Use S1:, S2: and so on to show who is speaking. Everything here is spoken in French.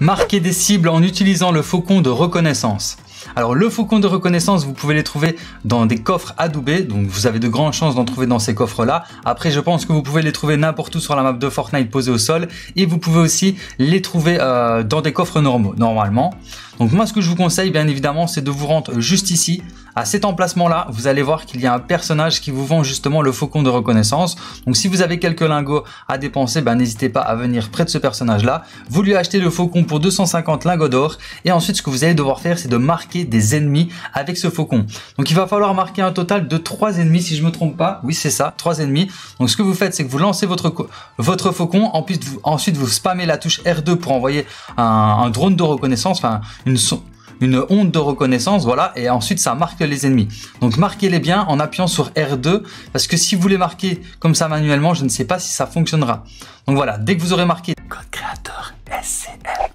S1: Marquer des cibles en utilisant le faucon de reconnaissance. Alors le faucon de reconnaissance, vous pouvez les trouver dans des coffres adoubés, donc vous avez de grandes chances d'en trouver dans ces coffres-là. Après, je pense que vous pouvez les trouver n'importe où sur la map de Fortnite posée au sol, et vous pouvez aussi les trouver euh, dans des coffres normaux, normalement. Donc moi, ce que je vous conseille, bien évidemment, c'est de vous rendre juste ici, à cet emplacement-là, vous allez voir qu'il y a un personnage qui vous vend justement le faucon de reconnaissance. Donc si vous avez quelques lingots à dépenser, bah, n'hésitez pas à venir près de ce personnage-là. Vous lui achetez le faucon pour 250 lingots d'or. Et ensuite, ce que vous allez devoir faire, c'est de marquer des ennemis avec ce faucon. Donc il va falloir marquer un total de 3 ennemis, si je me trompe pas. Oui, c'est ça, 3 ennemis. Donc ce que vous faites, c'est que vous lancez votre, votre faucon. Ensuite vous, ensuite, vous spammez la touche R2 pour envoyer un, un drone de reconnaissance, enfin une son une honte de reconnaissance, voilà, et ensuite ça marque les ennemis. Donc marquez-les bien en appuyant sur R2, parce que si vous les marquez comme ça manuellement,
S2: je ne sais pas si ça fonctionnera. Donc voilà, dès que vous aurez marqué code créateur SCL